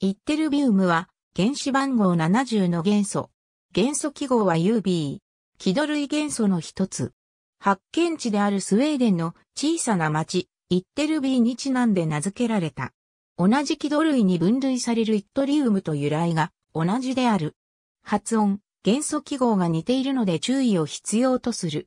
イッテルビウムは原子番号70の元素。元素記号は UB。気土類元素の一つ。発見地であるスウェーデンの小さな町、イッテルビーにちなんで名付けられた。同じ気土類に分類されるイットリウムと由来が同じである。発音、元素記号が似ているので注意を必要とする。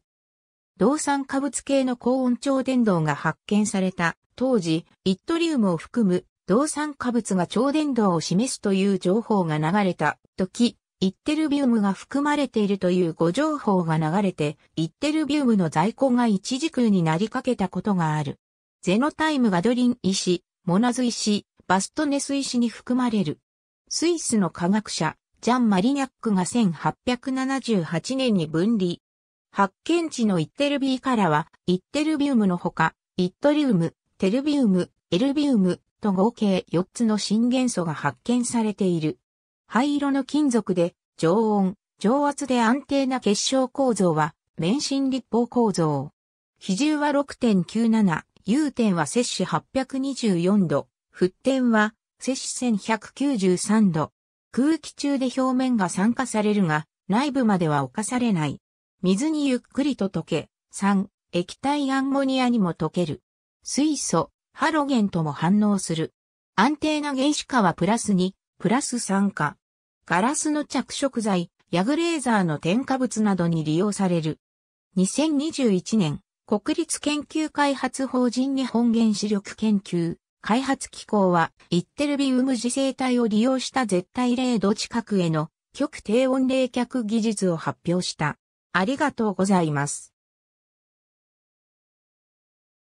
動産化物系の高温超伝導が発見された当時、イットリウムを含む動産化物が超伝導を示すという情報が流れた時、イッテルビウムが含まれているという誤情報が流れて、イッテルビウムの在庫が一時空になりかけたことがある。ゼノタイムガドリン石、モナズ石、バストネス石に含まれる。スイスの科学者、ジャン・マリニャックが1878年に分離。発見地のイッテルビーからは、イッテルビウムのほか、イットリウム、テルビウム、エルビウム、と合計4つの新元素が発見されている。灰色の金属で、常温、常圧で安定な結晶構造は、免震立方構造。比重は6.97、融点は摂氏824度、沸点は摂氏1193度。空気中で表面が酸化されるが、内部までは侵されない。水にゆっくりと溶け、3、液体アンモニアにも溶ける。水素、ハロゲンとも反応する。安定な原子化はプラス2、プラス酸化。ガラスの着色剤、ヤグレーザーの添加物などに利用される。2021年、国立研究開発法人日本原子力研究開発機構は、イッテルビウム磁性体を利用した絶対0度近くへの極低温冷却技術を発表した。ありがとうございます。